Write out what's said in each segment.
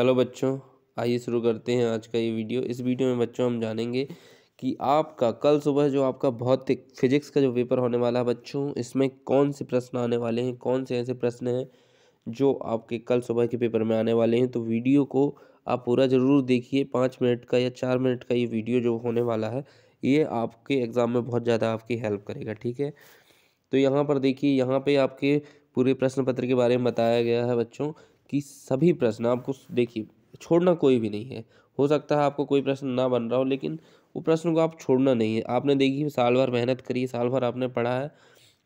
Hello बच्चों आइए शुरू करते हैं आज का ये वीडियो इस वीडियो में बच्चों हम जानेंगे कि आपका कल सुबह जो आपका भौतिक फिजिक्स का जो पेपर होने वाला है बच्चों इसमें कौन से प्रश्न आने वाले हैं कौन से ऐसे प्रश्न हैं जो आपके कल सुबह के पेपर में आने वाले हैं तो वीडियो को आप पूरा ज़रूर देखिए पाँच मिनट का या चार मिनट का ये वीडियो जो होने वाला है ये आपके एग्ज़ाम में बहुत ज़्यादा आपकी हेल्प करेगा ठीक है तो यहाँ पर देखिए यहाँ पर आपके पूरे प्रश्न पत्र के बारे में बताया गया है बच्चों कि सभी प्रश्न आपको देखिए छोड़ना कोई भी नहीं है हो सकता है आपको कोई प्रश्न ना बन रहा हो लेकिन वो प्रश्न को आप छोड़ना नहीं है आपने देखी साल भर मेहनत करी साल भर आपने पढ़ा है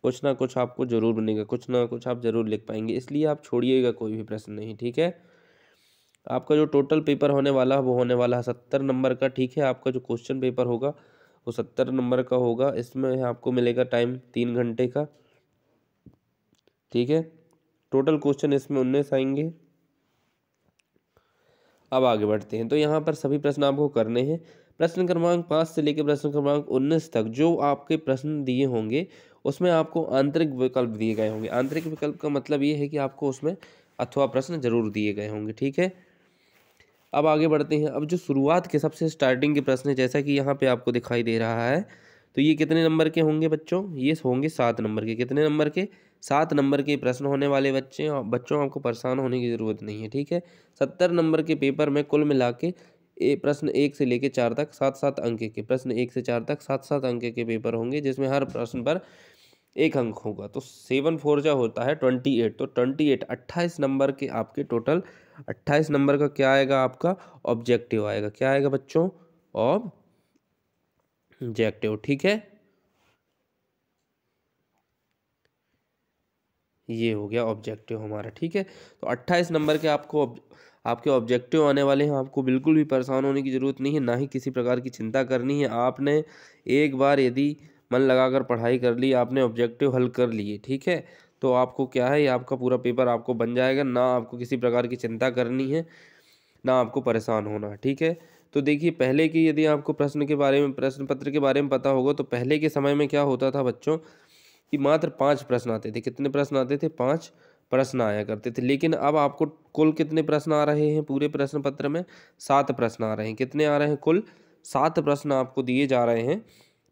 कुछ ना कुछ आपको ज़रूर बनेगा कुछ ना कुछ आप ज़रूर लिख पाएंगे इसलिए आप छोड़िएगा कोई भी प्रश्न नहीं ठीक है आपका जो टोटल पेपर होने वाला है वो होने वाला है सत्तर नंबर का ठीक है आपका जो क्वेश्चन पेपर होगा वो सत्तर नंबर का होगा इसमें आपको मिलेगा टाइम तीन घंटे का ठीक है टोटल क्वेश्चन इसमें उन्नीस आएंगे अब आगे बढ़ते हैं तो यहाँ पर सभी प्रश्न आपको करने हैं प्रश्न क्रमांक पाँच से लेकर प्रश्न क्रमांक उन्नीस तक जो आपके प्रश्न दिए होंगे उसमें आपको आंतरिक विकल्प दिए गए होंगे आंतरिक विकल्प का मतलब ये है कि आपको उसमें अथवा प्रश्न जरूर दिए गए होंगे ठीक है अब आगे बढ़ते हैं अब जो शुरुआत के सबसे स्टार्टिंग के प्रश्न है जैसा कि यहाँ पे आपको दिखाई दे रहा है तो ये कितने नंबर के होंगे बच्चों ये होंगे सात नंबर के कितने नंबर के सात नंबर के प्रश्न होने वाले बच्चे और बच्चों आपको परेशान होने की ज़रूरत नहीं है ठीक है सत्तर नंबर के पेपर में कुल मिला के ए, प्रश्न एक से लेकर चार तक सात सात अंक के प्रश्न एक से चार तक सात सात अंक के पेपर होंगे जिसमें हर प्रश्न पर एक अंक होगा तो सेवन फोर जो होता है ट्वेंटी एट तो ट्वेंटी एट अट्ठाईस नंबर के आपके टोटल अट्ठाईस नंबर का क्या आएगा आपका ऑब्जेक्टिव आएगा क्या आएगा बच्चों ऑब्जेक्टिव ठीक है ये हो गया ऑब्जेक्टिव हमारा ठीक है तो अट्ठाईस नंबर के आपको आपके ऑब्जेक्टिव आने वाले हैं आपको बिल्कुल भी परेशान होने की ज़रूरत नहीं है ना ही किसी प्रकार की चिंता करनी है आपने एक बार यदि मन लगाकर पढ़ाई कर ली आपने ऑब्जेक्टिव हल कर लिए ठीक है तो आपको क्या है ये आपका पूरा पेपर आपको बन जाएगा ना आपको किसी प्रकार की चिंता करनी है ना आपको परेशान होना ठीक है तो देखिए पहले के यदि आपको प्रश्न के बारे में प्रश्न पत्र के बारे में पता होगा तो पहले के समय में क्या होता था बच्चों कि मात्र पाँच प्रश्न आते थे कितने प्रश्न आते थे पाँच प्रश्न आया करते थे लेकिन अब आपको कुल कितने प्रश्न आ रहे हैं पूरे प्रश्न पत्र में सात प्रश्न आ रहे हैं कितने आ रहे हैं कुल सात प्रश्न आपको दिए जा रहे हैं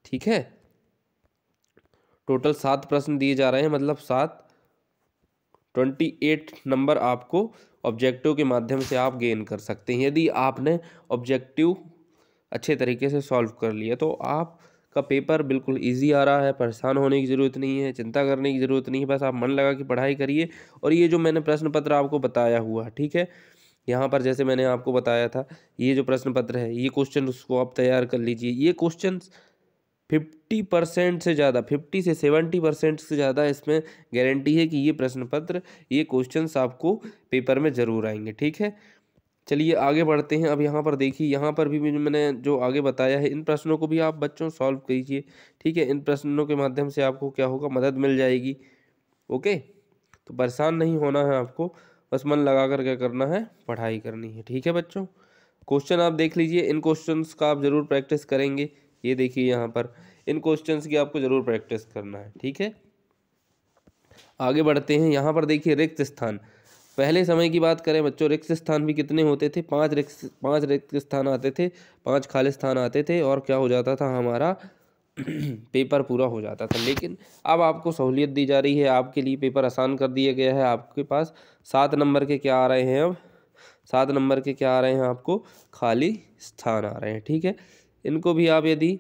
ठीक है टोटल सात प्रश्न दिए जा रहे हैं मतलब सात ट्वेंटी एट नंबर आपको ऑब्जेक्टिव के माध्यम से आप गेन कर सकते हैं यदि आपने ऑब्जेक्टिव अच्छे तरीके से सॉल्व कर लिया तो आप का पेपर बिल्कुल इजी आ रहा है परेशान होने की ज़रूरत नहीं है चिंता करने की ज़रूरत नहीं है बस आप मन लगा के पढ़ाई करिए और ये जो मैंने प्रश्न पत्र आपको बताया हुआ है ठीक है यहाँ पर जैसे मैंने आपको बताया था ये जो प्रश्न पत्र है ये क्वेश्चन उसको आप तैयार कर लीजिए ये क्वेश्चन फिफ्टी परसेंट से ज़्यादा फिफ्टी से सेवेंटी परसेंट से ज़्यादा इसमें गारंटी है कि ये प्रश्न पत्र ये क्वेश्चंस आपको पेपर में ज़रूर आएंगे ठीक है चलिए आगे बढ़ते हैं अब यहाँ पर देखिए यहाँ पर भी मैंने जो आगे बताया है इन प्रश्नों को भी आप बच्चों सॉल्व कीजिए ठीक है इन प्रश्नों के माध्यम से आपको क्या होगा मदद मिल जाएगी ओके तो परेशान नहीं होना है आपको बस मन लगा कर क्या करना है पढ़ाई करनी है ठीक है बच्चों क्वेश्चन आप देख लीजिए इन क्वेश्चन का आप ज़रूर प्रैक्टिस करेंगे ये देखिए यहाँ पर इन क्वेश्चन की आपको ज़रूर प्रैक्टिस करना है ठीक है आगे बढ़ते हैं यहाँ पर देखिए रिक्त स्थान पहले समय की बात करें बच्चों रिक्त स्थान भी कितने होते थे पाँच रिक्त पाँच रिक्त स्थान आते थे पाँच खाली स्थान आते थे और क्या हो जाता था हमारा पेपर पूरा हो जाता था लेकिन अब आपको सहूलियत दी जा रही है आपके लिए पेपर आसान कर दिया गया है आपके पास सात नंबर के क्या आ रहे हैं अब सात नंबर के क्या आ रहे हैं आपको खाली स्थान आ रहे हैं ठीक है इनको भी आप यदि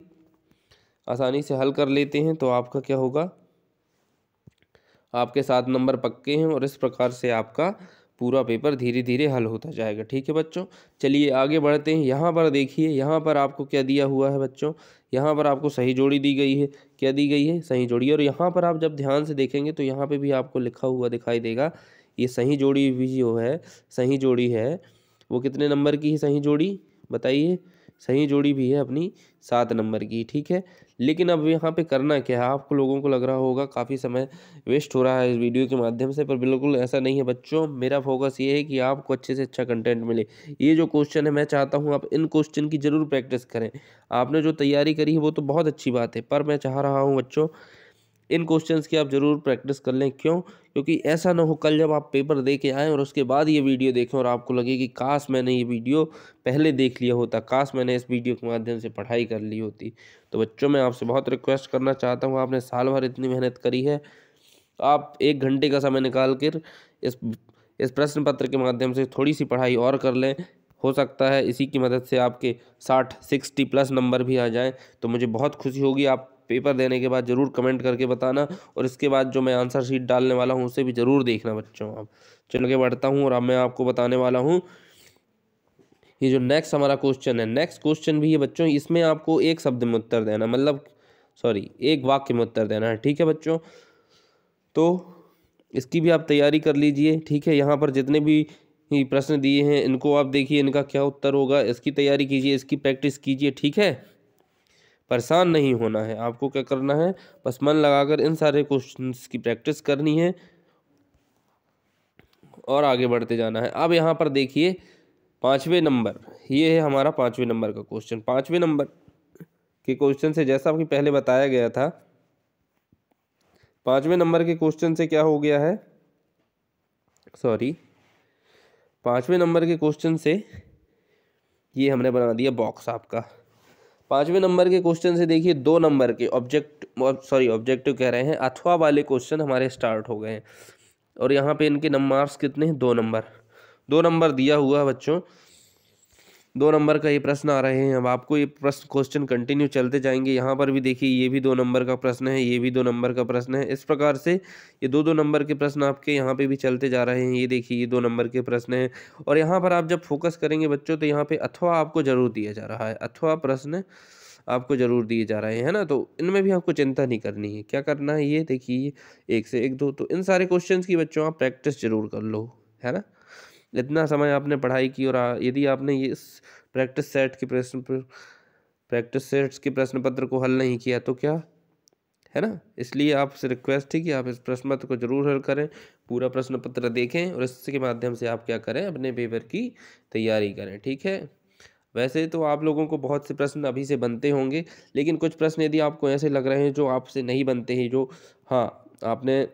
आसानी से हल कर लेते हैं तो आपका क्या होगा आपके सात नंबर पक्के हैं और इस प्रकार से आपका पूरा पेपर धीरे धीरे हल होता जाएगा ठीक है बच्चों चलिए आगे बढ़ते हैं यहाँ पर देखिए यहाँ पर आपको क्या दिया हुआ है बच्चों यहाँ पर आपको सही जोड़ी दी गई है क्या दी गई है सही जोड़ी और यहाँ पर आप जब ध्यान से देखेंगे तो यहाँ पर भी आपको लिखा हुआ दिखाई देगा ये सही जोड़ी भी जो है सही जोड़ी है वो कितने नंबर की है सही जोड़ी बताइए सही जोड़ी भी है अपनी सात नंबर की ठीक है लेकिन अब यहाँ पे करना क्या है आपको लोगों को लग रहा होगा काफ़ी समय वेस्ट हो रहा है इस वीडियो के माध्यम से पर बिल्कुल ऐसा नहीं है बच्चों मेरा फोकस ये है कि आपको अच्छे से अच्छा कंटेंट मिले ये जो क्वेश्चन है मैं चाहता हूँ आप इन क्वेश्चन की ज़रूर प्रैक्टिस करें आपने जो तैयारी करी है वो तो बहुत अच्छी बात है पर मैं चाह रहा हूँ बच्चों इन क्वेश्चंस की आप ज़रूर प्रैक्टिस कर लें क्यों क्योंकि ऐसा ना हो कल जब आप पेपर दे के आएँ और उसके बाद ये वीडियो देखें और आपको लगे कि काश मैंने ये वीडियो पहले देख लिया होता काश मैंने इस वीडियो के माध्यम से पढ़ाई कर ली होती तो बच्चों मैं आपसे बहुत रिक्वेस्ट करना चाहता हूँ आपने साल भर इतनी मेहनत करी है आप एक घंटे का समय निकाल कर इस इस प्रश्न पत्र के माध्यम से थोड़ी सी पढ़ाई और कर लें हो सकता है इसी की मदद से आपके साठ सिक्सटी प्लस नंबर भी आ जाएं तो मुझे बहुत खुशी होगी आप पेपर देने के बाद ज़रूर कमेंट करके बताना और इसके बाद जो मैं आंसर शीट डालने वाला हूँ उसे भी ज़रूर देखना बच्चों आप चलो के बढ़ता हूँ और अब मैं आपको बताने वाला हूँ ये जो नेक्स्ट हमारा क्वेश्चन है नेक्स्ट क्वेश्चन भी है बच्चों इसमें आपको एक शब्द में उत्तर देना मतलब सॉरी एक वाक्य में उत्तर देना है ठीक है बच्चों तो इसकी भी आप तैयारी कर लीजिए ठीक है यहाँ पर जितने भी प्रश्न दिए हैं इनको आप देखिए इनका क्या उत्तर होगा इसकी तैयारी कीजिए इसकी प्रैक्टिस कीजिए ठीक है परेशान नहीं होना है आपको क्या करना है बस मन लगाकर इन सारे क्वेश्चंस की प्रैक्टिस करनी है और आगे बढ़ते जाना है अब यहाँ पर देखिए पाँचवें नंबर ये है हमारा पाँचवें नंबर का क्वेश्चन पाँचवें नंबर के क्वेश्चन से जैसा आपकी पहले बताया गया था पाँचवें नंबर के क्वेश्चन से क्या हो गया है सॉरी पाँचवें नंबर के क्वेश्चन से ये हमने बना दिया बॉक्स आपका पाँचवें नंबर के क्वेश्चन से देखिए दो नंबर के ऑब्जेक्ट सॉरी ऑब्जेक्टिव कह रहे हैं अथवा वाले क्वेश्चन हमारे स्टार्ट हो गए हैं और यहाँ पे इनके नंबर्स मार्क्स कितने हैं दो नंबर दो नंबर दिया हुआ है बच्चों दो नंबर का ये प्रश्न आ रहे हैं अब आपको ये प्रश्न क्वेश्चन कंटिन्यू चलते जाएंगे यहाँ पर भी देखिए ये भी दो नंबर का प्रश्न है ये भी दो नंबर का प्रश्न है इस प्रकार से ये दो दो नंबर के प्रश्न आपके यहाँ पे भी चलते जा रहे हैं ये देखिए ये दो नंबर के प्रश्न हैं और यहाँ पर आप जब फोकस करेंगे बच्चों तो यहाँ पर अथवा आपको ज़रूर दिया जा रहा है अथवा प्रश्न आपको ज़रूर दिए जा रहे हैं है ना तो इनमें भी आपको चिंता नहीं करनी है क्या करना है ये देखिए एक से एक दो तो इन सारे क्वेश्चन की बच्चों आप प्रैक्टिस ज़रूर कर लो है ना इतना समय आपने पढ़ाई की और यदि आपने ये इस प्रैक्टिस सेट के प्रश्न प्रैक्टिस सेट्स के प्रश्न पत्र को हल नहीं किया तो क्या है ना इसलिए आपसे रिक्वेस्ट है कि आप इस प्रश्न पत्र को जरूर हल करें पूरा प्रश्न पत्र देखें और इसके माध्यम से आप क्या करें अपने पेपर की तैयारी करें ठीक है वैसे तो आप लोगों को बहुत से प्रश्न अभी से बनते होंगे लेकिन कुछ प्रश्न यदि आपको ऐसे लग रहे हैं जो आपसे नहीं बनते हैं जो हाँ आपने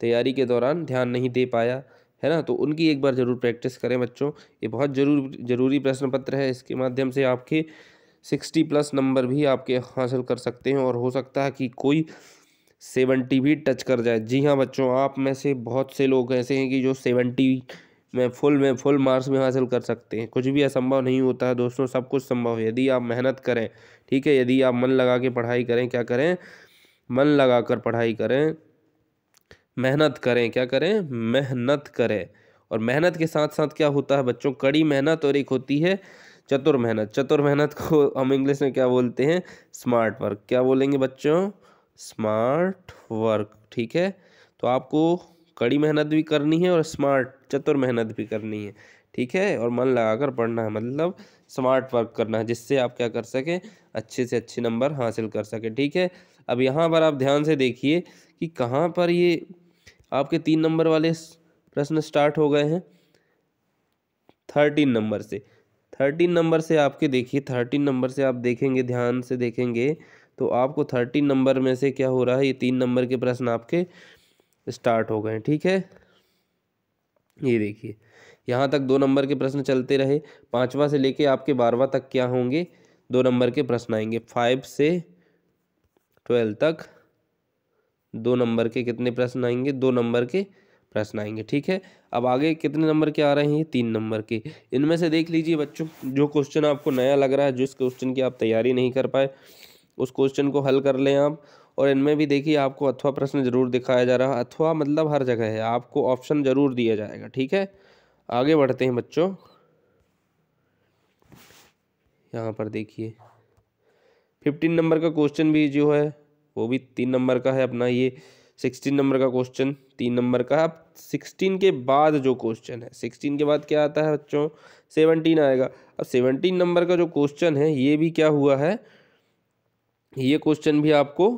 तैयारी के दौरान ध्यान नहीं दे पाया है ना तो उनकी एक बार ज़रूर प्रैक्टिस करें बच्चों ये बहुत जरूर ज़रूरी प्रश्न पत्र है इसके माध्यम से आपके सिक्सटी प्लस नंबर भी आपके हासिल कर सकते हैं और हो सकता है कि कोई सेवेंटी भी टच कर जाए जी हाँ बच्चों आप में से बहुत से लोग ऐसे हैं कि जो सेवेंटी में फुल में फुल मार्क्स में हासिल कर सकते हैं कुछ भी असंभव नहीं होता है दोस्तों सब कुछ संभव है यदि आप मेहनत करें ठीक है यदि आप मन लगा के पढ़ाई करें क्या करें मन लगा कर पढ़ाई करें मेहनत करें क्या करें मेहनत करें और मेहनत के साथ साथ क्या होता है बच्चों कड़ी मेहनत और एक होती है चतुर मेहनत चतुर मेहनत को हम इंग्लिश में क्या बोलते हैं स्मार्ट वर्क क्या बोलेंगे बच्चों स्मार्ट वर्क ठीक है तो आपको कड़ी मेहनत भी करनी है और स्मार्ट चतुर मेहनत भी करनी है ठीक है और मन लगाकर पढ़ना है मतलब स्मार्ट वर्क करना है जिससे आप क्या कर सकें अच्छे से अच्छे नंबर हासिल कर सकें ठीक है अब यहाँ पर आप ध्यान से देखिए कि कहाँ पर ये आपके तीन नंबर वाले प्रश्न स्टार्ट हो गए हैं थर्टीन नंबर से थर्टीन नंबर से आपके देखिए थर्टीन नंबर से आप देखेंगे ध्यान से देखेंगे तो आपको थर्टीन नंबर में से क्या हो रहा है ये तीन नंबर के प्रश्न आपके स्टार्ट हो गए ठीक है ये देखिए यहाँ तक दो नंबर के प्रश्न चलते रहे पाँचवा से लेके आपके बारहवा तक क्या होंगे दो नंबर के प्रश्न आएंगे फाइव से ट्वेल्व तक दो नंबर के कितने प्रश्न आएंगे दो नंबर के प्रश्न आएंगे ठीक है अब आगे कितने नंबर के आ रहे हैं तीन नंबर के इनमें से देख लीजिए बच्चों जो क्वेश्चन आपको नया लग रहा है जिस क्वेश्चन की आप तैयारी नहीं कर पाए उस क्वेश्चन को हल कर लें आप और इनमें भी देखिए आपको अथवा प्रश्न जरूर दिखाया जा रहा है अथवा मतलब हर जगह है आपको ऑप्शन जरूर दिया जाएगा ठीक है आगे बढ़ते हैं बच्चों यहाँ पर देखिए फिफ्टीन नंबर का क्वेश्चन भी जो है वो भी तीन नंबर का है अपना ये सिक्सटीन नंबर का क्वेश्चन तीन नंबर का अब सिक्सटीन के बाद जो क्वेश्चन है सिक्सटीन के बाद क्या आता है बच्चों सेवनटीन आएगा अब सेवनटीन नंबर का जो क्वेश्चन है ये भी क्या हुआ है ये क्वेश्चन भी आपको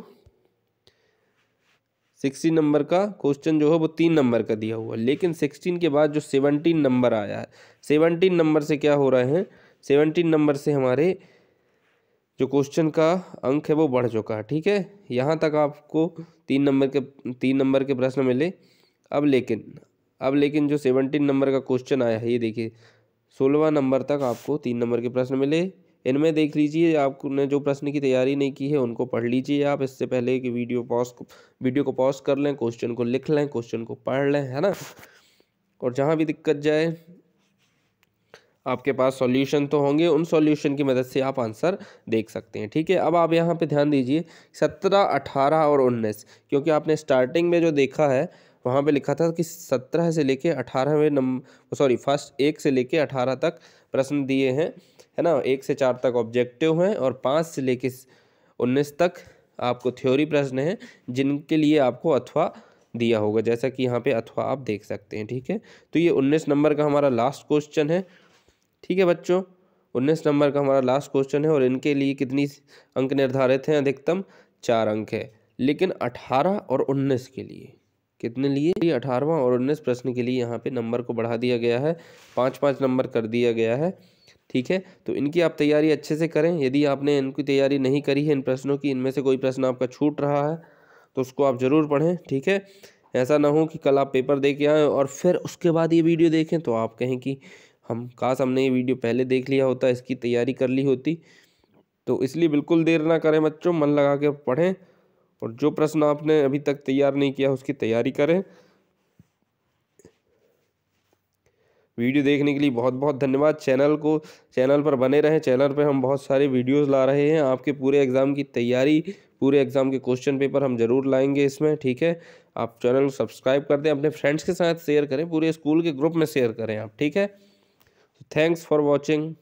सिक्सटीन नंबर का क्वेश्चन जो है वो तीन नंबर का दिया हुआ है लेकिन सिक्सटीन के बाद जो सेवनटीन नंबर आया है सेवनटीन नंबर से क्या हो रहा है सेवनटीन नंबर से हमारे जो क्वेश्चन का अंक है वो बढ़ चुका है ठीक है यहाँ तक आपको तीन नंबर के तीन नंबर के प्रश्न मिले अब लेकिन अब लेकिन जो सेवनटीन नंबर का क्वेश्चन आया है ये देखिए सोलहवा नंबर तक आपको तीन नंबर के प्रश्न मिले इनमें देख लीजिए आपने जो प्रश्न की तैयारी नहीं की है उनको पढ़ लीजिए आप इससे पहले कि वीडियो पॉज वीडियो को पॉज कर लें क्वेश्चन को लिख लें क्वेश्चन को पढ़ लें है ना और जहाँ भी दिक्कत जाए आपके पास सॉल्यूशन तो होंगे उन सॉल्यूशन की मदद से आप आंसर देख सकते हैं ठीक है अब आप यहाँ पे ध्यान दीजिए सत्रह अठारह और उन्नीस क्योंकि आपने स्टार्टिंग में जो देखा है वहाँ पे लिखा था कि सत्रह से लेके अठारहवें नंबर सॉरी फर्स्ट एक से लेके अठारह तक प्रश्न दिए हैं है ना एक से चार तक ऑब्जेक्टिव हैं और पाँच से लेके उन्नीस तक आपको थ्योरी प्रश्न हैं जिनके लिए आपको अथवा दिया होगा जैसा कि यहाँ पे अथवा आप देख सकते हैं ठीक है तो ये उन्नीस नंबर का हमारा लास्ट क्वेश्चन है ठीक है बच्चों उन्नीस नंबर का हमारा लास्ट क्वेश्चन है और इनके लिए कितनी अंक निर्धारित हैं अधिकतम चार अंक है लेकिन अठारह और उन्नीस के लिए कितने लिए अठारहवा और उन्नीस प्रश्न के लिए यहाँ पे नंबर को बढ़ा दिया गया है पाँच पाँच नंबर कर दिया गया है ठीक है तो इनकी आप तैयारी अच्छे से करें यदि आपने इनकी तैयारी नहीं करी है इन प्रश्नों की इनमें से कोई प्रश्न आपका छूट रहा है तो उसको आप ज़रूर पढ़ें ठीक है ऐसा ना हो कि कल आप पेपर दे के आएँ और फिर उसके बाद ये वीडियो देखें तो आप कहें कि हम काश हमने ये वीडियो पहले देख लिया होता इसकी तैयारी कर ली होती तो इसलिए बिल्कुल देर ना करें बच्चों मन लगा के पढ़ें और जो प्रश्न आपने अभी तक तैयार नहीं किया उसकी तैयारी करें वीडियो देखने के लिए बहुत बहुत धन्यवाद चैनल को चैनल पर बने रहें चैनल पर हम बहुत सारे वीडियोस ला रहे हैं आपके पूरे एग्ज़ाम की तैयारी पूरे एग्ज़ाम के क्वेश्चन पेपर हम ज़रूर लाएंगे इसमें ठीक है आप चैनल को सब्सक्राइब कर दें अपने फ्रेंड्स के साथ शेयर करें पूरे स्कूल के ग्रुप में शेयर करें आप ठीक है thanks for watching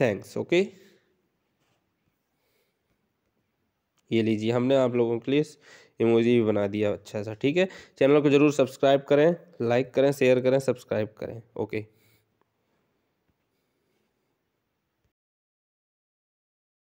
thanks okay ये लीजिए हमने आप लोगों के लिए इमोजी भी बना दिया अच्छा सा ठीक है चैनल को ज़रूर सब्सक्राइब करें लाइक करें शेयर करें सब्सक्राइब करें ओके okay.